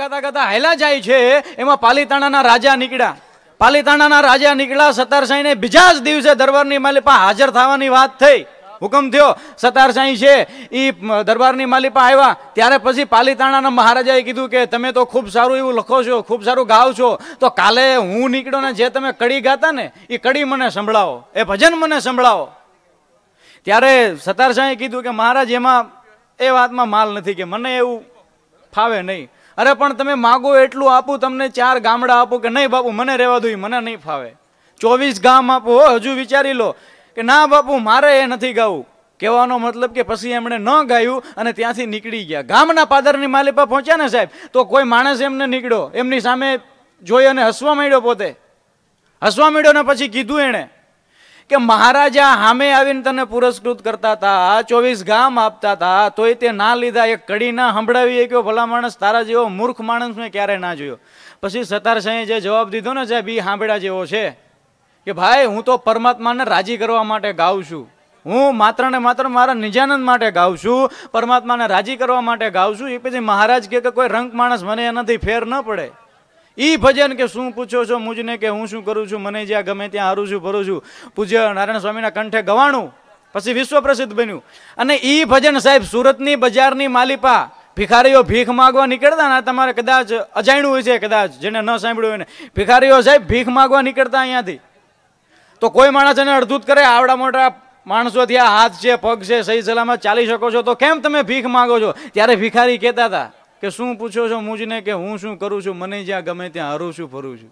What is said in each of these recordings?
ગાતા ગાતા ગાતા હેલા જાય છે એમાં પાલીતાણાના રાજા નીકળ્યા પાલીતાણાના રાજા નીકળ્યા સતારસાઈ ને બીજા જ દિવસે દરબારની માલિપા હાજર થવાની વાત થઈ હુકમ થયો સતારસાઈ છે એ દરબારની માલિપા આવ્યા ત્યારે પછી પાલીતાણાના મહારાજાએ કીધું કે તમે તો ખૂબ સારું એવું લખો છો ખૂબ સારું ગાવ છો તો કાલે હું નીકળ્યો ને જે તમે કડી ગાતા ને એ કડી મને સંભળાવો એ ભજન મને સંભળાવો ત્યારે સતારસાઈએ કીધું કે મહારાજ એમાં એ વાતમાં માલ નથી કે મને એવું ફાવે નહીં અરે પણ તમે માગો એટલું આપું તમને ચાર ગામડા આપું કે નહીં બાપુ મને રહેવા દો મને નહીં ફાવે ચોવીસ ગામ આપું હો હજુ વિચારી લો કે ના બાપુ મારે એ નથી ગાવું કહેવાનો મતલબ કે પછી એમણે ન ગાયું અને ત્યાંથી નીકળી ગયા ગામના પાદરની માલિપા પહોંચ્યા ને સાહેબ તો કોઈ માણસ એમને નીકળ્યો એમની સામે જોઈ અને હસવા માંડ્યો પોતે હસવા માંડ્યો ને પછી કીધું એણે કે મહારાજા સામે આવીને તને પુરસ્કૃત કરતા હતા ચોવીસ ગામ આપતા હતા તોય તે ના લીધા એક કડી ના સંભળાવી કે ભલા માણસ તારા જેવો મૂર્ખ માણસ મેં ક્યારે ના જોયો પછી સતાર સાંએ જે જવાબ દીધો ને સાહેબ એ સાંભળ્યા જેવો છે કે ભાઈ હું તો પરમાત્માને રાજી કરવા માટે ગાઉં છું હું માત્ર ને માત્ર મારા નિજાનંદ માટે ગાઉં છું પરમાત્માને રાજી કરવા માટે ગાઉં છું એ પછી મહારાજ કે કોઈ રંગ માણસ મને એનાથી ફેર ન પડે એ ભજન કે શું પૂછો છો મુજને કે હું શું કરું છું મને જ્યાં ગમે ત્યાં હારું છું ભરું છું પૂજ્ય નારાયણ સ્વામીના કંઠે ગવાણું પછી વિશ્વ પ્રસિદ્ધ બન્યું અને એ ભજન સાહેબ સુરતની બજારની માલિપા ભિખારીઓ ભીખ માગવા નીકળતા ને તમારે કદાચ અજાણ્યું હોય છે કદાચ જેને ન સાંભળ્યું હોય ને ભિખારીઓ સાહેબ ભીખ માગવા નીકળતા અહીંયાથી તો કોઈ માણસ એને અડધૂત કરે આવડા મોટા માણસોથી આ હાથ છે પગ છે સહી સલામત ચાલી શકો છો તો કેમ તમે ભીખ માગો છો ત્યારે ભિખારી કહેતા હતા કે શું પૂછો છો મુજને કે હું શું કરું છું મને જ્યાં ગમે ત્યાં હરું છું ફરું છું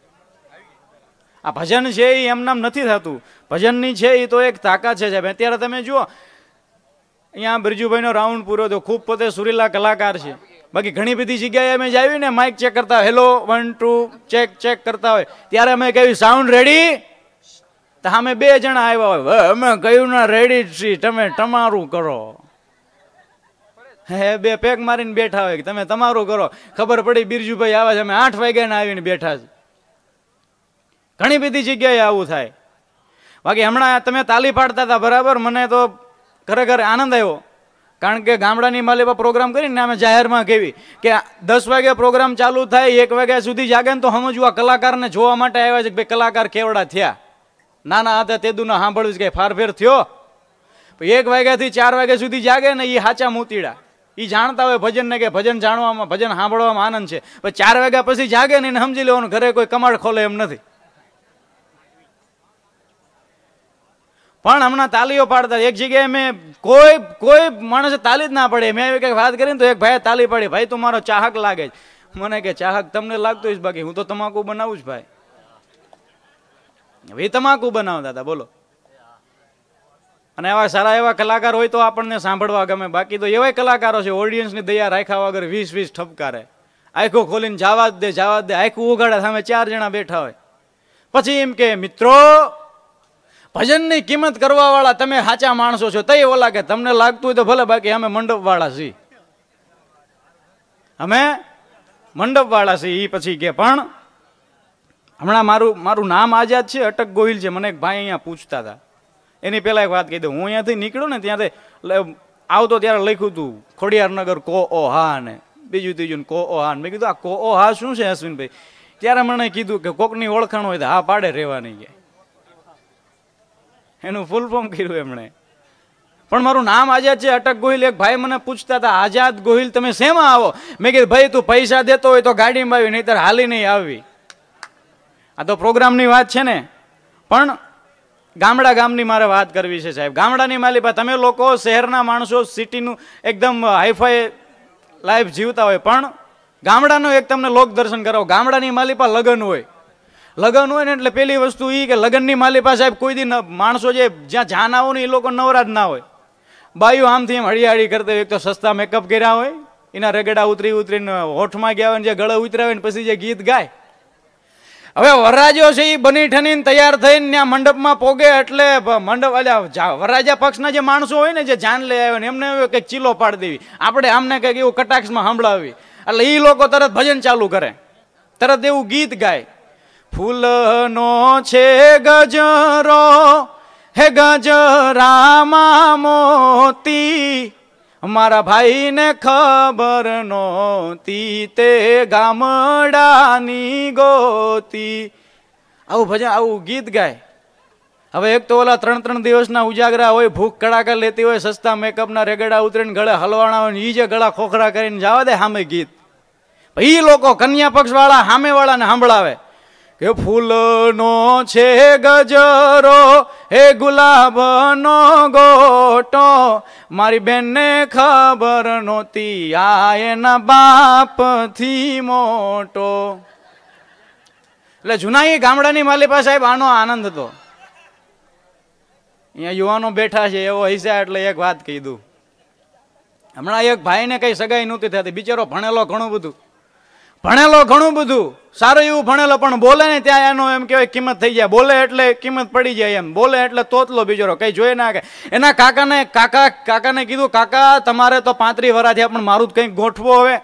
આ ભજન છે એ એમનામ નથી થતું ભજનની છે એ તો એક તાકાત છે સાહેબ અત્યારે તમે જુઓ અહીંયા બિરજુભાઈનો રાઉન્ડ પૂરો થયો ખૂબ પોતે સુરીલા કલાકાર છે બાકી ઘણી બધી જગ્યાએ અમે જાવી ને માઇક ચેક કરતા hello one two check check કરતા હોય ત્યારે અમે કહ્યું સાઉન્ડ રેડી તો અમે બે જણા આવ્યા હોય અમે કહ્યું ના રેડી જ તમે તમારું કરો હે બે પેક મારીને બેઠા હોય કે તમે તમારું કરો ખબર પડી બિરજુભાઈ આવે છે અમે આઠ વાગ્યાને આવીને બેઠા છે ઘણી બધી જગ્યાએ આવું થાય બાકી હમણાં તમે તાલી પાડતા હતા બરાબર મને તો ખરેખર આનંદ આવ્યો કારણ કે ગામડાની માલેવા પ્રોગ્રામ કરીને અમે જાહેરમાં કહેવી કે દસ વાગ્યા પ્રોગ્રામ ચાલુ થાય એક વાગ્યા સુધી જાગે ને તો સમજવું આ કલાકારને જોવા માટે આવ્યા છે કે ભાઈ કલાકાર કેવડા થયા નાના હતા તેદું ના સાંભળ્યું છે કે ફારફેર થયો એક વાગ્યાથી ચાર વાગ્યા સુધી જાગે ને એ હાચા મૂતીડા એ જાણતા હોય ભજનને કે ભજન જાણવામાં ભજન સાંભળવામાં આનંદ છે પણ ચાર વાગ્યા પછી જાગે ને એને સમજી લેવાનું ઘરે કોઈ કમાડ ખોલે એમ નથી પણ હમણાં તાલીઓ પાડતા એક જગ્યાએ મેં કોઈ કોઈ માણસે તાલી જ ના પડે મેં એવી કંઈક વાત કરી ને તો એક ભાઈએ તાલી પાડી ભાઈ તું મારો ચાહક લાગે છે મને કે ચાહક તમને લાગતો જ બાકી હું તો તમાકુ બનાવું જ ભાઈ એ તમાકુ બનાવતા હતા બોલો અને આવા સારા એવા કલાકાર હોય તો આપણને સાંભળવા ગમે બાકી તો એવા કલાકારો છે ઓડિયન્સની દયા રાખ્યા વગર વીસ વીસ ઠપકારે આંખો ખોલીને જવા જ દે જવા દે આંખું ઉગાડે સામે ચાર જણા બેઠા હોય પછી એમ કે મિત્રો ભજનની કિંમત કરવાવાળા તમે સાચા માણસો છો તય ઓલા કે તમને લાગતું હોય તો ભલે બાકી અમે મંડપવાળા છીએ અમે મંડપવાળા છીએ એ પછી કે પણ હમણાં મારું મારું નામ આઝાદ છે અટક ગોહિલ છે મને એક ભાઈ અહીંયા પૂછતા હતા એની પહેલાં એક વાત કહી દઉં હું અહીંયાથી નીકળ્યો ને ત્યાંથી આવતો ત્યારે લખ્યું હતું ખોડિયારનગર કો ઓ હા ને બીજું ત્રીજું કો ઓ હા મેં કીધું આ કો ઓ હા શું છે અશ્વિનભાઈ ત્યારે મને કીધું કે કોકની ઓળખાણ હોય તો હા પાડે રહેવાની કે એનું ફૂલ ફોર્મ કર્યું એમણે પણ મારું નામ આઝાદ છે અટક ગોહિલ એક ભાઈ મને પૂછતા હતા આઝાદ ગોહિલ તમે શેમાં આવો મેં કીધું ભાઈ તું પૈસા દેતો હોય તો ગાડીમાં આવી નહીતર હાલી નહીં આવી આ તો પ્રોગ્રામની વાત છે ને પણ ગામડા ગામની મારે વાત કરવી છે સાહેબ ગામડાની માલિકા તમે લોકો શહેરના માણસો સિટીનું એકદમ હાઈફાઈ લાઈફ જીવતા હોય પણ ગામડાનું એક તમને લોક દર્શન કરાવો ગામડાની માલિકા લગ્ન હોય લગ્ન હોય ને એટલે પેલી વસ્તુ એ કે લગ્નની માલિકા સાહેબ કોઈ દિન માણસો જે જ્યાં જાન આવો ને એ લોકો નવરા ના હોય બાયું આમથી એમ હળિયાળી કરતા હોય એક તો સસ્તા મેકઅપ કર્યા હોય એના રગડા ઉતરી ઉતરીને હોઠમાં ગયા હોય ને જે ગળે હોય ને પછી જે ગીત ગાય હવે વરરાજો છે એ બની ઠનીને તૈયાર થઈને ત્યાં મંડપમાં પોગે એટલે મંડપ એટલે વરરાજા પક્ષના જે માણસો હોય ને જે જાન લઈ આવ્યો ને એમને કંઈક ચીલો પાડી દેવી આપણે આમને કંઈક એવું કટાક્ષમાં સાંભળાવી એટલે એ લોકો તરત ભજન ચાલુ કરે તરત એવું ગીત ગાય ફૂલનો છે ગજરો હે ગજરામાં મોતી મારા ભાઈને ખબર નહોતી તે ગામડાની ગોતી આવું ભજન આવું ગીત ગાય હવે એક તો ઓલા ત્રણ ત્રણ દિવસના ઉજાગરા હોય ભૂખ કડાકા લેતી હોય સસ્તા મેકઅપના રેગડા ઉતરીને ગળે હલવાણા હોય ઈ જે ગળા ખોખરા કરીને જવા દે સામે ગીત એ લોકો કન્યા પક્ષવાળા સામેવાળાને સાંભળાવે કે ફૂલનો છે ગજરો હે ગુલાબનો ગોટો મારી બેનને ખબર નહોતી આ એના બાપથી મોટો એટલે જૂના એ ગામડાની માલિપા સાહેબ આનો આનંદ હતો અહીંયા યુવાનો બેઠા છે એવો હિસ્સા એટલે એક વાત કહી દઉં હમણાં એક ભાઈને કઈ સગાઈ નહોતી થતી બિચારો ભણેલો ઘણું બધું ભણેલો ઘણું બધું સારું એવું ભણેલો પણ બોલે ને ત્યાં એનો એમ કહેવાય કિંમત થઈ જાય બોલે એટલે કિંમત પડી જાય એમ બોલે એટલે તોતલો બિચારો કંઈ જોઈ ના કે એના કાકાને કાકા કાકાને કીધું કાકા તમારે તો પાંત્રીસ વરા થયા પણ મારું કંઈક ગોઠવો હવે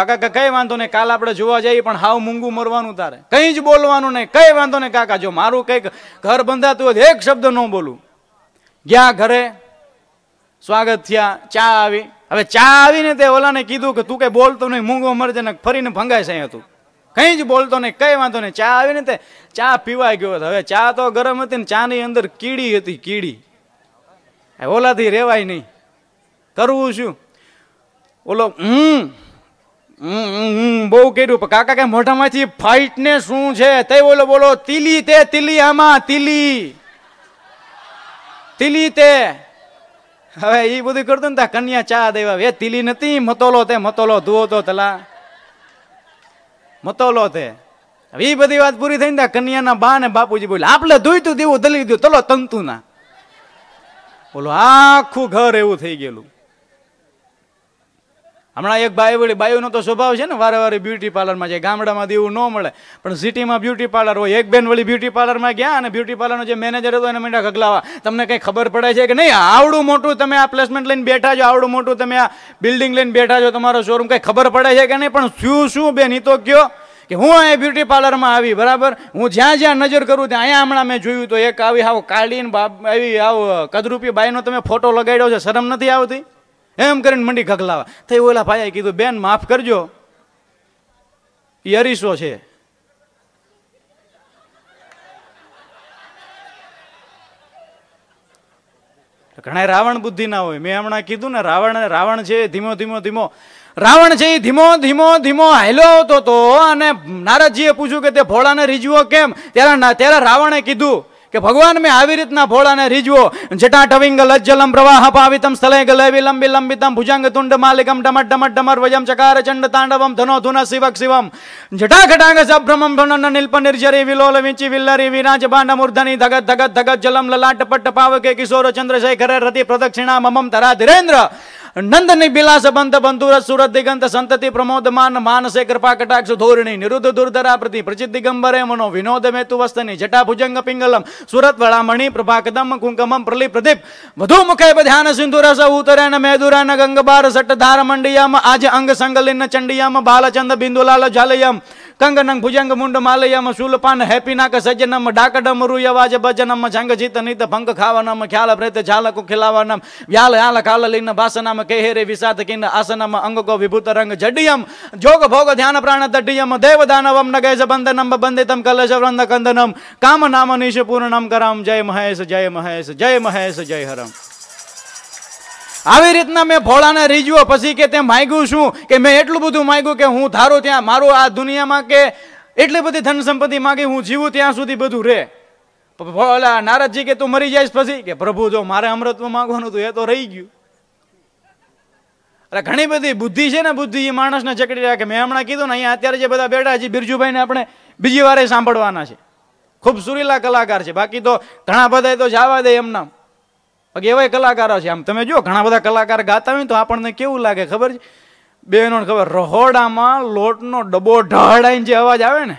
કાકા કંઈ વાંધો નહીં કાલ આપણે જોવા જઈએ પણ હાવ મૂંગું મરવાનું તારે કંઈ જ બોલવાનું નહીં કંઈ વાંધો નહીં કાકા જો મારું કંઈક ઘર બંધાતું હોય એક શબ્દ ન બોલું ગયા ઘરે સ્વાગત થયા ચા આવી હવે ચા આવીને તે ઓલાને કીધું કે તું કઈ બોલતો નહીં મૂંગો મરજે ને ફરીને ભંગાય સાંય હતું કંઈ જ બોલતો નહીં કંઈ વાંધો નહીં ચા આવીને તે ચા પીવાઈ ગયો હવે ચા તો ગરમ હતી ને ચાની અંદર કીડી હતી કીડી ઓલાથી રેવાય નહીં કરવું શું ઓલો હમ બહુ કર્યું પણ કાકા કે મોઢામાંથી ફાઇટ ને શું છે તે બોલો બોલો તિલી તે તિલી આમાં તિલી તિલી તે હવે એ બધું કરતો ને ત્યાં કન્યા ચા દેવા એ તીલી નથી મતોલો તે મતોલો ધુઓ તો તલા મતોલો તે હવે એ બધી વાત પૂરી થઈને ત્યાં કન્યાના બા ને બાપુજી બોલે આપણે ધોઈ તું દેવું દલી દઉં તલો તંતુના બોલો આખું ઘર એવું થઈ ગયેલું હમણાં એક ભાઈ વળી બાયુનો તો સ્વભાવ છે ને વારે વારે બ્યુટી પાર્લરમાં જાય ગામડામાં દેવું ન મળે પણ સિટીમાં બ્યુટી પાર્લર હોય એક બેન વળી બ્યુટી પાર્લરમાં ગયા અને બ્યુટી પાર્લરનો જે મેનેજર હતો એને મીંડા ખગલાવા તમને કંઈ ખબર પડે છે કે નહીં આવડું મોટું તમે આ પ્લેસમેન્ટ લઈને બેઠા છો આવડું મોટું તમે આ બિલ્ડિંગ લઈને બેઠા છો તમારો શોરૂમ કંઈ ખબર પડે છે કે નહીં પણ શું શું બેન એ તો કયો કે હું અહીંયા બ્યુટી પાર્લરમાં આવી બરાબર હું જ્યાં જ્યાં નજર કરું ત્યાં અહીંયા હમણાં મેં જોયું તો એક આવી આવો કાઢીને આવી આવો કદરૂપી બાઈનો તમે ફોટો લગાડ્યો છે શરમ નથી આવતી એમ કરીને મંડી ખખલાવા થઈ ઓલા ભાઈએ કીધું બેન માફ કરજો એ અરીસો છે ઘણા રાવણ બુદ્ધિ ના હોય મેં હમણાં કીધું ને રાવણ રાવણ છે ધીમો ધીમો ધીમો રાવણ છે એ ધીમો ધીમો ધીમો હાયલો હતો તો અને નારદજીએ પૂછ્યું કે તે ભોળાને રીઝવો કેમ ત્યારે ત્યારે રાવણે કીધું કે ભગવાન મેં આવી રીતના ભોળાને રીઝવો જટા ટવિંગ લજ્જલમ પ્રવાહ પાવિતમ સ્થલે ગલવી લંબી લંબિતમ ભુજંગ તુંડ માલિકમ ડમર ડમર ડમર વજમ ચકાર ચંડ તાંડવમ ધનો ધુન શિવક શિવમ જટા ઘટાંગ સભ્રમમ ધનન નિલ્પ નિર્જરી વિલોલ વિંચી વિલ્લરી વિરાજ બાંડ મૂર્ધની ધગત ધગત ધગત જલમ લલાટ પટ્ટ પાવકે કિશોર ચંદ્રશેખર રતિ પ્રદક્ષિણા મમમ ધરા ધીરેન્દ્ર નંદની બિલાસ બંધ બંધુર સુરત દિગંત સંતતિ પ્રમોદમાન માનસે કૃપા કટાક્ષ ધોરણી નિરુદ્ધ દુર્ધરા પ્રતિ પ્રચિત દિગંબરે મનો વિનોદ મેતુ વસ્તની જટા ભુજંગ પિંગલમ સુરત વળામણી પ્રભા કદમ કુંકમમ પ્રલી પ્રદીપ વધુ મુખે ધ્યાન સિંધુર રસ ઉતરેન મેદુરાન ગંગબાર સટ ધાર મંડિયામ આજ અંગ સંગલિન ચંડિયામ બાલચંદ બિંદુલાલ જાલયમ कंग नंग भुजंग मुंड मालयम नाक शूलपान हैपीनाक सज्जनम डाकडम रुयवाज नम झंग जीत नित भंग नम ख्याल प्रेत झाल को खिलावनम व्याल याल काल लीन भासनम केहरे विषाद किन आसनम अंग को विभूत रंग जडियम जोग भोग ध्यान प्राण दड्डियम देव दानवम नगैज बंधनम बंधितम कलश वृंद कंदनम काम नाम निश पूर्णम करम जय महेश जय महेश जय महेश जय हरम આવી રીતના મેં ભોળાને રીજ્યો પછી કે તે માગ્યું શું કે મેં એટલું બધું માગ્યું કે હું ધારું ત્યાં મારું આ દુનિયામાં કે એટલી બધી ધન સંપત્તિ માગી હું જીવું ત્યાં સુધી બધું રહે ઓલા નારદજી કે તું મરી જઈશ પછી કે પ્રભુ જો મારે અમૃતમાં માગવાનું હતું એ તો રહી ગયું અરે ઘણી બધી બુદ્ધિ છે ને બુદ્ધિ એ માણસને જકડી કે મેં હમણાં કીધું ને અહીંયા અત્યારે જે બધા બેઠા છે બિરજુભાઈને આપણે બીજી વારે સાંભળવાના છે ખૂબ સુરીલા કલાકાર છે બાકી તો ઘણા બધા તો જવા દે એમના બાકી એવાય કલાકારો છે આમ તમે જો ઘણા બધા કલાકાર ગાતા હોય તો આપણને કેવું લાગે ખબર છે બેનો ખબર રહોડામાં લોટનો ડબ્બો ઢાળાઈને જે અવાજ આવે ને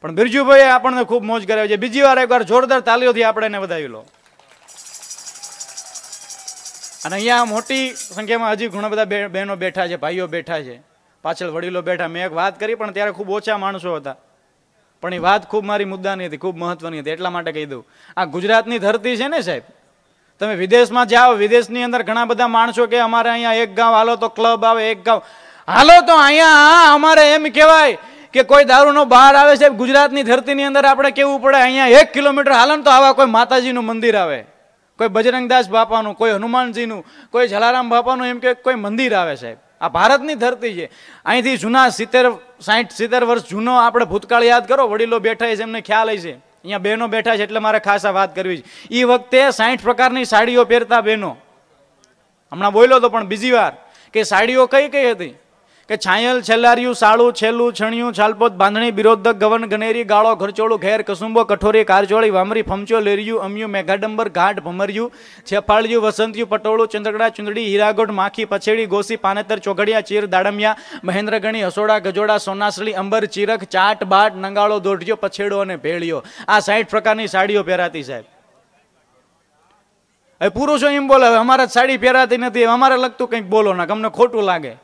પણ બિરજુભાઈએ આપણને ખૂબ મોજ કરાવી છે બીજી વાર એકવાર જોરદાર તાલીઓથી આપણે એને વધાવી લો અને અહીંયા મોટી સંખ્યામાં હજી ઘણા બધા બહેનો બેઠા છે ભાઈઓ બેઠા છે પાછળ વડીલો બેઠા મેં એક વાત કરી પણ ત્યારે ખૂબ ઓછા માણસો હતા પણ એ વાત ખૂબ મારી મુદ્દાની હતી ખૂબ મહત્વની હતી એટલા માટે કહી દઉં આ ગુજરાતની ધરતી છે ને સાહેબ તમે વિદેશમાં જાઓ વિદેશની અંદર ઘણા બધા માણસો કે અમારે અહીંયા એક ગામ હાલો તો ક્લબ આવે એક ગામ હાલો તો અહીંયા અમારે એમ કહેવાય કે કોઈ દારૂનો બહાર આવે છે ગુજરાતની ધરતીની અંદર આપણે કેવું પડે અહીંયા એક કિલોમીટર હાલો તો આવા કોઈ માતાજીનું મંદિર આવે કોઈ બજરંગદાસ બાપાનું કોઈ હનુમાનજીનું કોઈ જલારામ બાપાનું એમ કે કોઈ મંદિર આવે સાહેબ આ ભારતની ધરતી છે અહીંથી જૂના સિત્તેર સાઠ સિત્તેર વર્ષ જૂનો આપણે ભૂતકાળ યાદ કરો વડીલો બેઠા છે એમને ખ્યાલ છે અહીંયા બહેનો બેઠા છે એટલે મારે ખાસ આ વાત કરવી છે એ વખતે સાઠ પ્રકારની સાડીઓ પહેરતા બહેનો હમણાં બોલ્યો તો પણ બીજી વાર કે સાડીઓ કઈ કઈ હતી કે છાયલ છેલ્લારિયું સાળું છેલ્લું છણિયું છાલપોત બાંધણી બિરોધક ગવન ગનેરી ગાળો ઘરચોળું ઘેર કસુંબો કઠોરી કારજોળી વામરી ફમચો લેરિયું અમ્યું મેઘાડંબર ઘાટ ભમરિયું છેફાળિયું વસંતિયું પટોળું ચંદ્રકડા ચુંદડી હીરાગોઢ માખી પછેડી ગોસી પાનેતર ચોઘડિયા ચીર દાડમિયા મહેન્દ્રગણી હસોડા ગજોડા સોનાસળી અંબર ચીરક ચાટ બાટ નંગાળો દોઢિયો પછેડો અને ભેળિયો આ સાઈઠ પ્રકારની સાડીઓ પહેરાતી સાહેબ હવે પુરુષો એમ બોલે અમારા સાડી પહેરાતી નથી અમારે લગતું કંઈક બોલો ના અમને ખોટું લાગે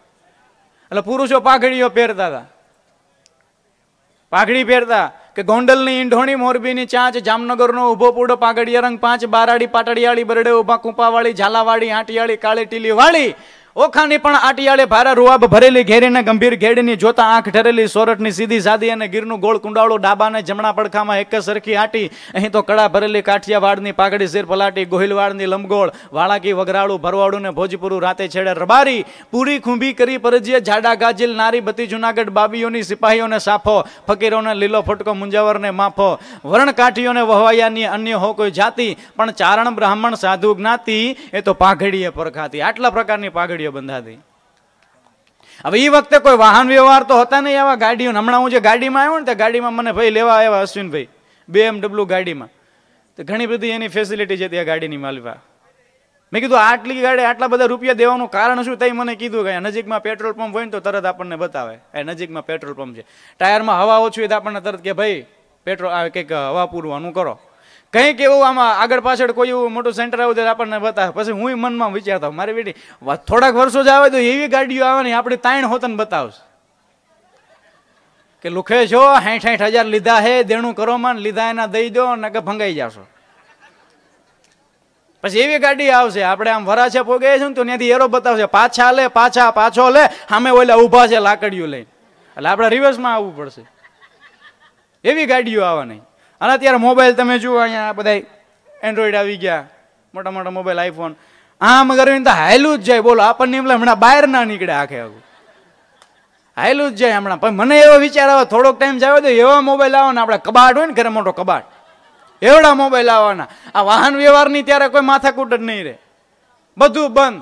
એટલે પુરુષો પાઘડીઓ પહેરતા હતા પાઘડી પહેરતા કે ગોંડલની ઈંઢોણી મોરબીની ચાંચ જામનગરનો ઊભો પૂડો પાઘડિયા રંગ પાંચ બારાડી પાટડિયાળી બરડે ઊભા કૂંપાવાળી ઝાલાવાળી હાંટિયાળી કાળી ટીલી વાળી ઓખાની પણ આટિયાળે ભારે રૂવાબ ભરેલી ઘેરીને ગંભીર ઘેડીની જોતા આંખ ઠરેલી સોરઠની સીધી સાદી અને ગીરનું ગોળ કુંડાળો ડાબાને જમણા પડખામાં એક સરખી આટી અહીં તો કળા ભરેલી કાઠિયાવાડની પાઘડી સિર પલાટી ગોહિલવાડની લંબગોળ વાળાકી વગરાળું ભરવાડું ને ભોજપુરું રાતે છેડે રબારી પૂરી ખૂંભી કરી પરજીએ જાડા ગાજીલ નારી બતી જુનાગઢ બાબીઓની સિપાહીઓને સાફો ફકીરોને લીલો ફટકો મુંજાવરને માફો વરણ કાઠીઓને વહવાયાની અન્ય હો કોઈ જાતિ પણ ચારણ બ્રાહ્મણ સાધુ જ્ઞાતિ એ તો પાઘડીએ પરખાતી આટલા પ્રકારની પાઘડી ચોપડીઓ બંધાતી હવે એ વખતે કોઈ વાહન વ્યવહાર તો હતા નહીં આવા ગાડીઓ હમણાં હું જે ગાડીમાં આવ્યો ને તે ગાડીમાં મને ભાઈ લેવા આવ્યા અશ્વિનભાઈ બીએમડબલ્યુ ગાડીમાં તો ઘણી બધી એની ફેસિલિટી છે ત્યાં ગાડીની માલવા મેં કીધું આટલી ગાડી આટલા બધા રૂપિયા દેવાનું કારણ શું તઈ મને કીધું કે નજીકમાં પેટ્રોલ પંપ હોય ને તો તરત આપણને બતાવે એ નજીકમાં પેટ્રોલ પંપ છે ટાયરમાં હવા ઓછી હોય તો આપણને તરત કે ભાઈ પેટ્રોલ કંઈક હવા પૂરવાનું કરો કંઈક એવું આમાં આગળ પાછળ કોઈ એવું મોટું સેન્ટર આવું ત્યારે આપણને બતાવે પછી હું મનમાં વિચારતા મારી બેટી થોડાક વર્ષો જ આવે તો એવી ગાડીઓ આવે ને આપણે તાણ હોતને બતાવશ કે લુખે છો હેઠ હેઠ હજાર લીધા હે દેણું કરો માં લીધા એના દઈ દો ને કે ભંગાઈ જશો પછી એવી ગાડી આવશે આપણે આમ વરાછે પોગે છે ને તો ત્યાંથી એરો બતાવશે પાછા લે પાછા પાછો લે સામે ઓલા ઊભા છે લાકડીઓ લઈને એટલે આપણે રિવર્સમાં આવવું પડશે એવી ગાડીઓ આવવાની અને અત્યારે મોબાઈલ તમે જુઓ અહીંયા બધા એન્ડ્રોઈડ આવી ગયા મોટા મોટા મોબાઈલ આઈફોન આમ કરીને તો હાયલું જ જાય બોલો આપણને એમ હમણાં બહાર ના નીકળે આખે આખું હાયલું જ જાય હમણાં પણ મને એવો વિચાર આવે થોડોક ટાઈમ જાય તો એવા મોબાઈલ આવવાના આપણે કબાટ હોય ને ઘરે મોટો કબાટ એવડા મોબાઈલ આવવાના આ વાહન વ્યવહારની ત્યારે કોઈ માથાકૂટ જ નહીં રહે બધું બંધ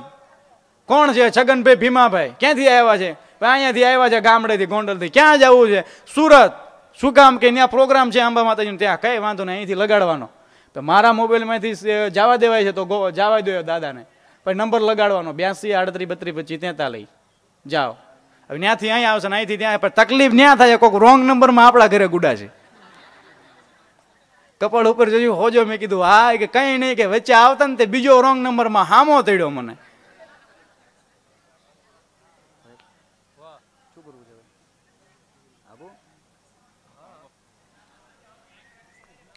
કોણ છે છગનભાઈ ભીમાભાઈ ક્યાંથી આવ્યા છે અહીંયાથી આવ્યા છે ગામડેથી ગોંડલથી ક્યાં જવું છે સુરત શું કામ કે ત્યાં પ્રોગ્રામ છે આંબા માતાજીનો ત્યાં કંઈ વાંધો નહીં અહીંથી લગાડવાનો તો મારા મોબાઈલમાંથી જવા દેવાય છે તો જવા દો દાદાને પણ નંબર લગાડવાનો બ્યાસી આડત્રીસ બત્રીસ પચીસ તેતાલીસ જાઓ હવે ત્યાંથી અહીં આવશે ને અહીંથી ત્યાં પણ તકલીફ ન્યા થાય કોઈક રોંગ નંબરમાં આપણા ઘરે ગુડા છે કપાળ ઉપર જોયું હોજો મેં કીધું હા કે કંઈ નહીં કે વચ્ચે આવતા ને તે બીજો રોંગ નંબરમાં હામો થયો મને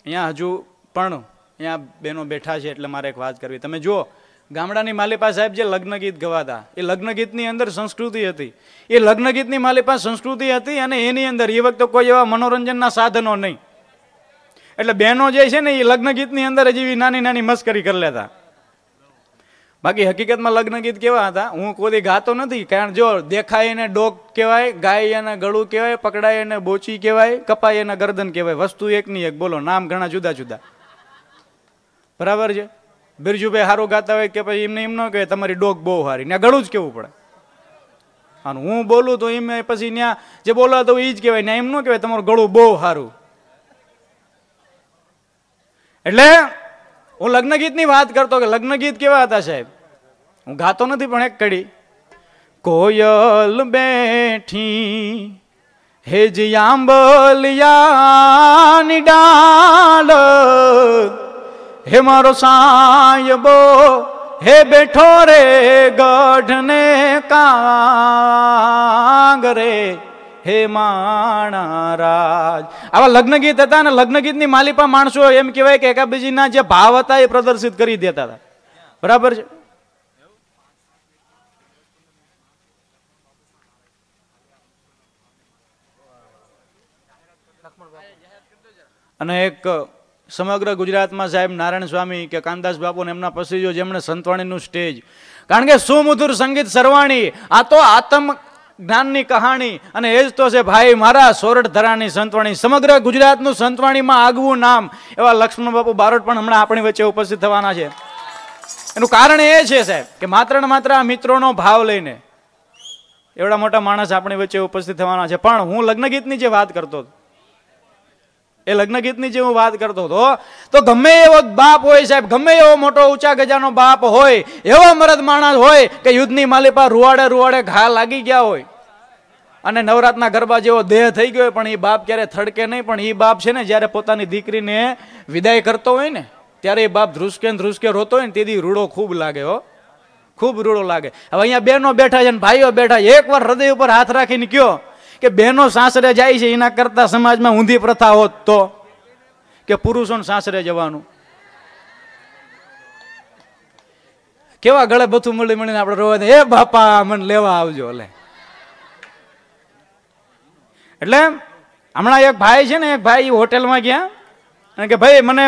અહીંયા હજુ પણ અહીંયા બહેનો બેઠા છે એટલે મારે એક વાત કરવી તમે જુઓ ગામડાની માલિપા સાહેબ જે લગ્ન ગીત ગવાતા એ લગ્ન ગીતની અંદર સંસ્કૃતિ હતી એ લગ્ન ગીતની માલિપા સંસ્કૃતિ હતી અને એની અંદર એ વખતે કોઈ એવા મનોરંજનના સાધનો નહીં એટલે બહેનો જે છે ને એ લગ્ન ગીતની અંદર જ એવી નાની નાની મસ્કરી કરી લેતા બાકી હકીકતમાં લગ્ન ગીત કેવા હતા હું કોઈ ગાતો નથી કારણ જો દેખાય એને ડોક કહેવાય ગાય એને ગળું કહેવાય પકડાય એને બોચી કહેવાય કપાય એને ગરદન કહેવાય વસ્તુ એકની એક બોલો નામ ઘણા જુદા જુદા બરાબર છે બિરજુભાઈ સારું ગાતા હોય કે પછી એમને એમ ન કહે તમારી ડોક બહુ સારી ને ગળું જ કહેવું પડે અને હું બોલું તો એમ પછી ત્યાં જે બોલાતો એ જ કહેવાય ને એમ ન કહેવાય તમારું ગળું બહુ સારું એટલે હું લગ્ન ગીતની વાત કરતો કે લગ્ન ગીત કેવા હતા સાહેબ હું ગાતો નથી પણ એક કડી કોયલ બેઠી હેજ આંબલિયાની ડાળ હે મારો સાયબો હે બેઠો રે ગઢને કાંગ રે હે માણારાજ આવા લગ્ન ગીત હતા ને લગ્ન ગીતની માલિપા માણસો એમ કહેવાય કે એકાબીજીના જે ભાવ હતા એ પ્રદર્શિત કરી દેતા હતા બરાબર છે અને એક સમગ્ર ગુજરાતમાં સાહેબ નારાયણ સ્વામી કે કાનદાસ બાપુ ને એમના પસીજો જેમણે સંતવાણીનું સ્ટેજ કારણ કે સુમધુર સંગીત સરવાણી આ તો આત્મ જ્ઞાનની કહાણી અને એ જ તો છે ભાઈ મારા સોરઠ ધરાની સંતવાણી સમગ્ર ગુજરાતનું સંતવાણીમાં આગવું નામ એવા લક્ષ્મણ બાપુ બારોટ પણ હમણાં આપણી વચ્ચે ઉપસ્થિત થવાના છે એનું કારણ એ છે સાહેબ કે માત્ર ને માત્ર આ મિત્રોનો ભાવ લઈને એવડા મોટા માણસ આપણી વચ્ચે ઉપસ્થિત થવાના છે પણ હું લગ્નગીતની જે વાત કરતો હતો એ લગ્ન ગીતની જે હું વાત કરતો હતો તો ગમે એવો બાપ હોય સાહેબ ગમે એવો મોટો ઊંચા ગજાનો બાપ હોય એવો મરદ માણસ હોય કે યુદ્ધની માલિપા રૂવાડે રૂવાડે ઘા લાગી ગયા હોય અને નવરાતના ગરબા જેવો દેહ થઈ ગયો પણ એ બાપ ક્યારે થડકે નહીં પણ એ બાપ છે ને જ્યારે પોતાની દીકરીને વિદાય કરતો હોય ને ત્યારે એ બાપ ધ્રુસકે ધ્રુસકે રોતો હોય ને તેથી રૂડો ખૂબ લાગે હો ખૂબ રૂડો લાગે હવે અહીંયા બેનો બેઠા છે ને ભાઈઓ બેઠા એકવાર હૃદય ઉપર હાથ રાખીને કયો કે બહેનો સાસરે જાય છે એના કરતા સમાજમાં ઊંધી પ્રથા હોત તો કે પુરુષોને સાસરે જવાનું કેવા ગળે બધું મળી મળીને આપણે રોવા એ બાપા મને લેવા આવજો એટલે એટલે હમણાં એક ભાઈ છે ને એક ભાઈ હોટેલમાં ગયા અને કે ભાઈ મને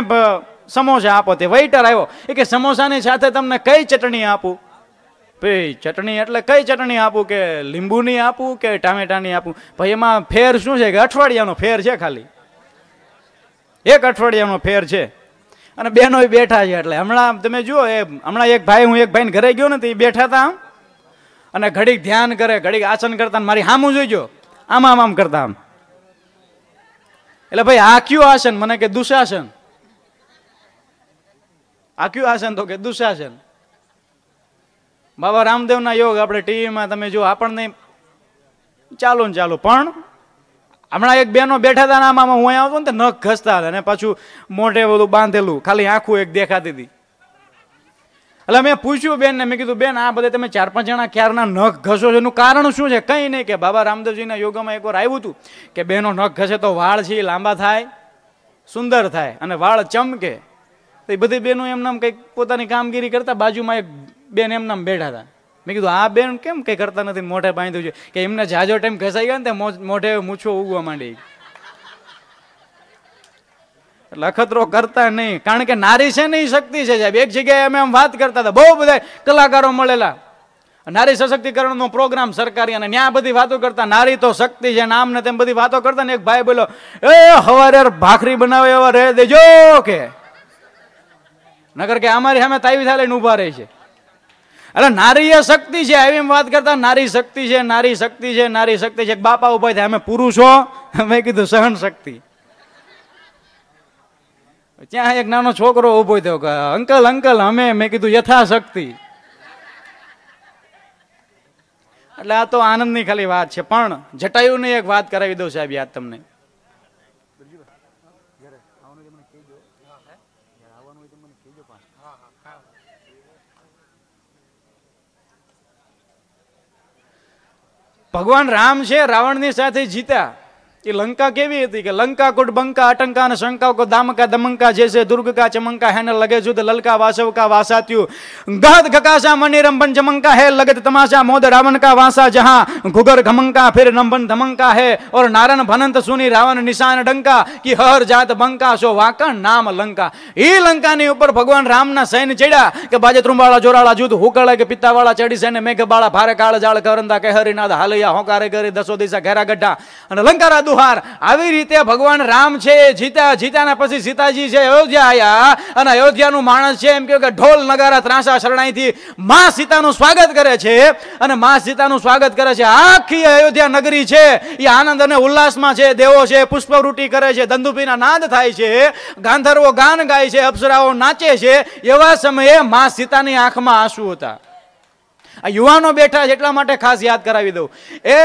સમોસા આપો તે વેઇટર આવ્યો એ કે સમોસાની સાથે તમને કઈ ચટણી આપું ભાઈ ચટણી એટલે કઈ ચટણી આપું કે લીંબુની આપું કે ટામેટાની આપું ભાઈ એમાં ફેર શું છે કે અઠવાડિયાનો ફેર છે ખાલી એક અઠવાડિયાનો ફેર છે અને બહેનો બેઠા છે એટલે હમણાં તમે જુઓ એ હમણાં એક ભાઈ હું એક ભાઈને ઘરે ગયો ને તો એ બેઠા હતા આમ અને ઘડીક ધ્યાન કરે ઘડીક આસન કરતા મારી હામું જોઈજો આમ આમ આમ કરતા આમ એટલે ભાઈ આ કયું આસન મને કે દુશાસન આ કયું આસન તો કે દુશાસન બાબા રામદેવના યોગ આપણે ટીવીમાં તમે જો આપણને ચાલુ ને ચાલુ પણ હમણાં એક બેનો બેઠા હતા આમાં હું અહીંયા આવતો ને તે નખ ઘસતા હતા અને પાછું મોઢે બધું બાંધેલું ખાલી આંખું એક દેખાતી હતી એટલે મેં પૂછ્યું બેનને મેં કીધું બેન આ બધે તમે ચાર પાંચ જણા ક્યારના નખ ઘસો છો એનું કારણ શું છે કંઈ નહીં કે બાબા રામદેવજીના યોગમાં એકવાર આવ્યું હતું કે બેનો નખ ઘસે તો વાળ છે એ લાંબા થાય સુંદર થાય અને વાળ ચમકે તો એ બધી બહેનો એમને કંઈક પોતાની કામગીરી કરતા બાજુમાં એક બેન એમના બેઠા હતા મેં કીધું આ બેન કેમ કંઈ કરતા નથી મોઢે બાંધ્યું છે કે એમને જાજો ટાઈમ ઘસાઈ ગયા ને મોઢે મૂછો ઉગવા માંડી એટલે અખતરો કરતા નહીં કારણ કે નારી છે ને એ શક્તિ છે સાહેબ એક જગ્યાએ અમે આમ વાત કરતા હતા બહુ બધા કલાકારો મળેલા નારી સશક્તિકરણનો પ્રોગ્રામ સરકારી અને ત્યાં બધી વાતો કરતા નારી તો શક્તિ છે નામ ને તેમ બધી વાતો કરતા ને એક ભાઈ બોલો એ હવારે ભાખરી બનાવે એવા રહે દેજો કે નગર કે અમારી સામે તાવી થાય ઉભા ઊભા રહે છે એટલે નારી એ શક્તિ છે આવી વાત કરતા નારી શક્તિ છે નારી શક્તિ છે નારી શક્તિ છે બાપા ઉભા થાય અમે પુરુષો મેં કીધું સહન શક્તિ ત્યાં એક નાનો છોકરો ઉભો થયો કે અંકલ અંકલ અમે મેં કીધું યથાશક્તિ એટલે આ તો આનંદની ખાલી વાત છે પણ જટાયુની એક વાત કરાવી દઉં સાહેબ યાદ તમને ભગવાન રામ છે રાવણની સાથે જીતા लंका के भी थी के लंका कुट बंका आटंका ने शंका को दामका दमंका जैसे दुर्ग का चमंका है न लगे जुद ललका वासव का वासा त्यू घकाशा मणि रंबन जमंका है लगत तमाशा मोद रावण का वासा जहां घुगर घमंका फिर रंबन धमंका है और नारायण भनंत सुनी रावण निशान डंका कि हर जात बंका सो वाका नाम लंका ये लंका ने ऊपर भगवान राम ना सैन चेड़ा के बाजे त्रुम्बाला जोराला जुद हुकड़ा के पिता वाला चढ़ी सैन मेघ बाला भारे काल जाल करंदा के हरिनाद हालिया होकारे करे दसो दिशा घेरा गड्ढा लंका राधु વ્યવહાર આવી રીતે ભગવાન રામ છે જીતા જીતાના પછી સીતાજી છે અયોધ્યા આવ્યા અને અયોધ્યાનું માણસ છે એમ કહ્યું કે ઢોલ નગારા ત્રાસા શરણાઈથી મા સીતાનું સ્વાગત કરે છે અને મા સીતાનું સ્વાગત કરે છે આખી અયોધ્યા નગરી છે એ આનંદ અને ઉલ્લાસમાં છે દેવો છે પુષ્પવૃત્તિ કરે છે ધંધુભીના નાદ થાય છે ગાંધર્વો ગાન ગાય છે અપ્સરાઓ નાચે છે એવા સમયે મા સીતાની આંખમાં આંસુ હતા આ યુવાનો બેઠા છે એટલા માટે ખાસ યાદ કરાવી દઉં એ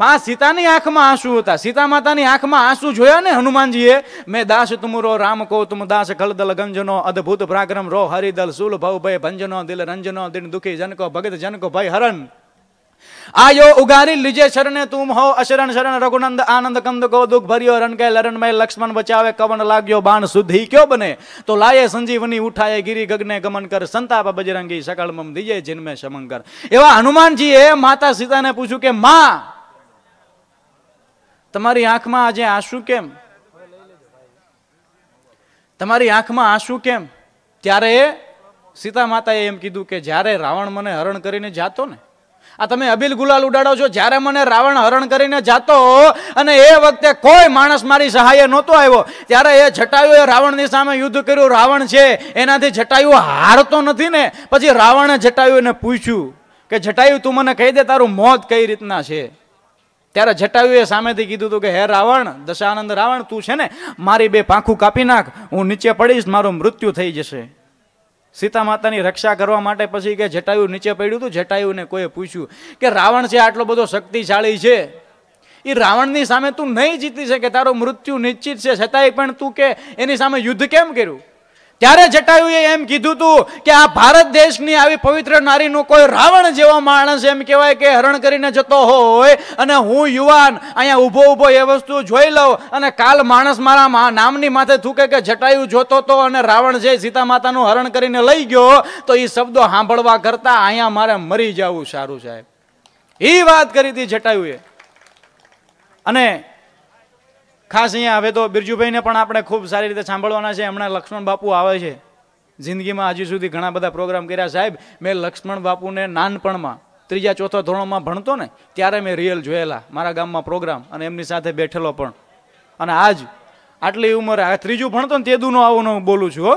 મા સીતાની આંખમાં આંસુ હતા સીતા માતાની આંખમાં આંસુ જોયા ને હનુમાનજીએ મેં દાસ તુમરો રામ કો તુમ દાસ ખલદલ ગંજનો અદ્ભુત પ્રાગ્રમ રો હરિદલ સુલ ભવ ભય ભંજનો દિલ રંજનો દિન દુખી જનકો ભગત જનકો ભય હરણ આયો ઉગારી લીજે શરણે તું હો અશરણ શરણ રઘુનંદ આનંદ કંદ કો દુઃખ ભર્યો રણ કે લક્ષ્મણ બચાવે કવન લાગ્યો બાણ શુદ્ધિ કયો બને તો લાયે સંજીવની ઉઠાયે ગિરી ગગને ગમન કર સંતાપ બજરંગી સકળ મમ દિયે જન્મે શમંકર એવા હનુમાનજીએ માતા સીતાને પૂછ્યું કે મા તમારી આંખમાં આજે આંસુ કેમ તમારી આંખમાં આંસુ કેમ ત્યારે સીતા માતાએ એમ કીધું કે જ્યારે રાવણ મને હરણ કરીને જાતો ને આ તમે અબિલ ગુલાલ ઉડાડો છો જ્યારે મને રાવણ હરણ કરીને જાતો અને એ વખતે કોઈ માણસ મારી સહાય નહોતો આવ્યો ત્યારે એ જટાયુએ રાવણની સામે યુદ્ધ કર્યું રાવણ છે એનાથી જટાયુ હારતો નથી ને પછી રાવણે જટાયુને પૂછ્યું કે જટાયુ તું મને કહી દે તારું મોત કઈ રીતના છે ત્યારે જટાયુએ સામેથી કીધું હતું કે હે રાવણ દશાનંદ રાવણ તું છે ને મારી બે પાંખું કાપી નાખ હું નીચે પડીશ મારું મૃત્યુ થઈ જશે સીતા માતાની રક્ષા કરવા માટે પછી કે જટાયુ નીચે પડ્યું હતું જટાયુને કોઈએ પૂછ્યું કે રાવણ છે આટલો બધો શક્તિશાળી છે એ રાવણની સામે તું નહીં જીતી શકે તારો મૃત્યુ નિશ્ચિત છે છતાંય પણ તું કે એની સામે યુદ્ધ કેમ કર્યું ત્યારે જટાયુએ એમ કીધું હતું કે આ ભારત દેશની આવી પવિત્ર નારીનું કોઈ રાવણ જેવો માણસ એમ કહેવાય કે હરણ કરીને જતો હોય અને હું યુવાન અહીંયા ઊભો ઊભો એ વસ્તુ જોઈ લઉં અને કાલ માણસ મારા નામની માથે થૂકે કે જટાયુ જોતો હતો અને રાવણ જે સીતા માતાનું હરણ કરીને લઈ ગયો તો એ શબ્દો સાંભળવા કરતાં અહીંયા મારે મરી જવું સારું સાહેબ એ વાત કરી હતી જટાયુએ અને ખાસ અહીંયા હવે તો બિરજુભાઈને પણ આપણે ખૂબ સારી રીતે સાંભળવાના છે હમણાં લક્ષ્મણ બાપુ આવે છે જિંદગીમાં હજી સુધી ઘણા બધા પ્રોગ્રામ કર્યા સાહેબ મેં લક્ષ્મણ બાપુને નાનપણમાં ત્રીજા ચોથા ધોરણમાં ભણતો ને ત્યારે મેં રિયલ જોયેલા મારા ગામમાં પ્રોગ્રામ અને એમની સાથે બેઠેલો પણ અને આજ આટલી ઉંમરે આ ત્રીજું ભણતો ને તે દૂનો આવું બોલું છું હો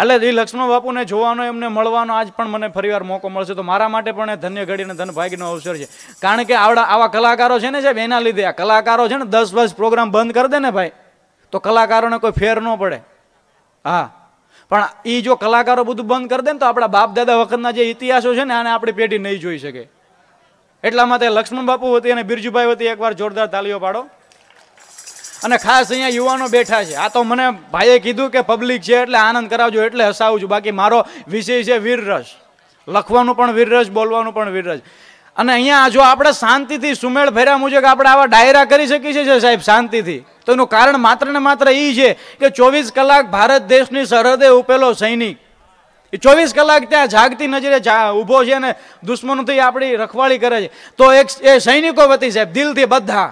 એટલે એ લક્ષ્મણ બાપુને જોવાનો એમને મળવાનો આજ પણ મને ફરીવાર મોકો મળશે તો મારા માટે પણ એ ધન્ય ઘડીને ધન અવસર છે કારણ કે આવડા આવા કલાકારો છે ને સાહેબ એના લીધે આ કલાકારો છે ને દસ વર્ષ પ્રોગ્રામ બંધ કરી દે ને ભાઈ તો કલાકારોને કોઈ ફેર ન પડે હા પણ એ જો કલાકારો બધું બંધ કરી દે ને તો આપણા બાપ દાદા વખતના જે ઇતિહાસો છે ને આને આપણી પેઢી નહીં જોઈ શકે એટલા માટે લક્ષ્મણ બાપુ હતી અને બિરજુભાઈ હતી એકવાર જોરદાર તાલીઓ પાડો અને ખાસ અહીંયા યુવાનો બેઠા છે આ તો મને ભાઈએ કીધું કે પબ્લિક છે એટલે આનંદ કરાવજો એટલે હસાવું છું બાકી મારો વિષય છે વીરરસ લખવાનું પણ વીરરસ બોલવાનું પણ વીરરસ અને અહીંયા જો આપણે શાંતિથી સુમેળ ફેર્યા મુજબ આપણે આવા ડાયરા કરી શકીએ છીએ સાહેબ શાંતિથી તો એનું કારણ માત્ર ને માત્ર એ છે કે ચોવીસ કલાક ભારત દેશની સરહદે ઉપેલો સૈનિક એ ચોવીસ કલાક ત્યાં જાગતી નજરે ઊભો છે અને દુશ્મનોથી આપણી રખવાળી કરે છે તો એક એ સૈનિકો વતી સાહેબ દિલથી બધા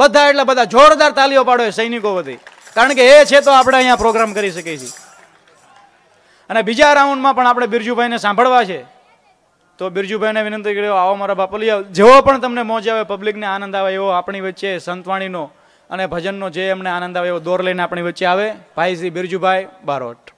બધા એટલે બધા જોરદાર તાલીઓ પાડો સૈનિકો બધી કારણ કે એ છે તો આપણે અહીંયા પ્રોગ્રામ કરી શકીએ છીએ અને બીજા રાઉન્ડમાં પણ આપણે બિરજુભાઈને સાંભળવા છે તો બિરજુભાઈને વિનંતી કર્યો આવો મારા બાપલિયા જેવો પણ તમને મોજ આવે પબ્લિકને આનંદ આવે એવો આપણી વચ્ચે સંતવાણીનો અને ભજનનો જે એમને આનંદ આવે એવો દોર લઈને આપણી વચ્ચે આવે ભાઈ શ્રી બિરજુભાઈ બારોટ